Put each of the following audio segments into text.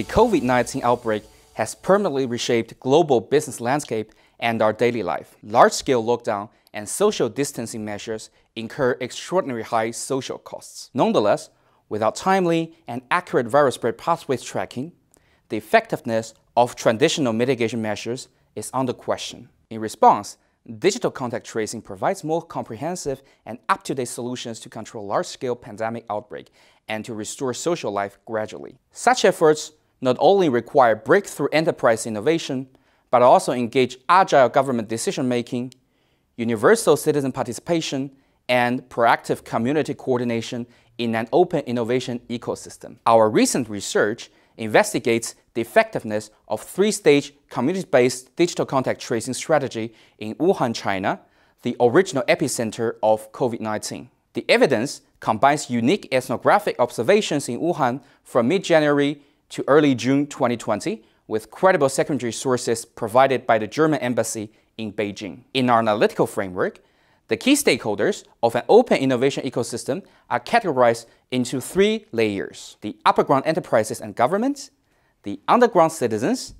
the COVID-19 outbreak has permanently reshaped global business landscape and our daily life. Large-scale lockdown and social distancing measures incur extraordinary high social costs. Nonetheless, without timely and accurate virus spread pathways tracking, the effectiveness of traditional mitigation measures is under question. In response, digital contact tracing provides more comprehensive and up-to-date solutions to control large-scale pandemic outbreak and to restore social life gradually. Such efforts not only require breakthrough enterprise innovation, but also engage agile government decision-making, universal citizen participation, and proactive community coordination in an open innovation ecosystem. Our recent research investigates the effectiveness of three-stage community-based digital contact tracing strategy in Wuhan, China, the original epicenter of COVID-19. The evidence combines unique ethnographic observations in Wuhan from mid-January to early June 2020 with credible secondary sources provided by the German embassy in Beijing. In our analytical framework, the key stakeholders of an open innovation ecosystem are categorized into three layers. The upper ground enterprises and governments, the underground citizens,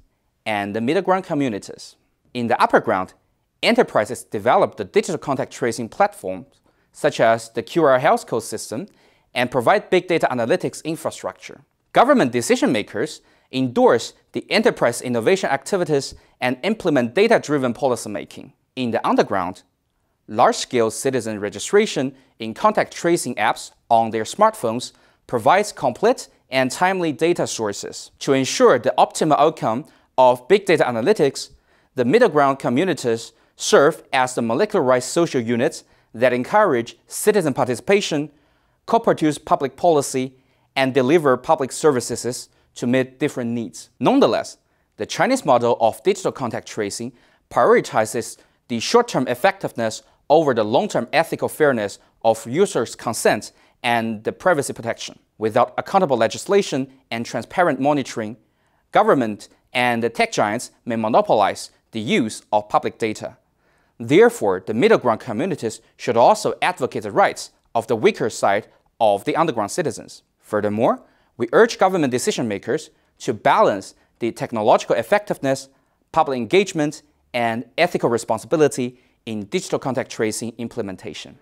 and the middle ground communities. In the upper ground, enterprises develop the digital contact tracing platforms, such as the QR health code system, and provide big data analytics infrastructure. Government decision makers endorse the enterprise innovation activities and implement data-driven policymaking. In the underground, large-scale citizen registration in contact tracing apps on their smartphones provides complete and timely data sources. To ensure the optimal outcome of big data analytics, the middle ground communities serve as the molecularized social units that encourage citizen participation, co-produce public policy, and deliver public services to meet different needs. Nonetheless, the Chinese model of digital contact tracing prioritizes the short-term effectiveness over the long-term ethical fairness of users' consent and the privacy protection. Without accountable legislation and transparent monitoring, government and the tech giants may monopolize the use of public data. Therefore, the middle ground communities should also advocate the rights of the weaker side of the underground citizens. Furthermore, we urge government decision makers to balance the technological effectiveness, public engagement, and ethical responsibility in digital contact tracing implementation.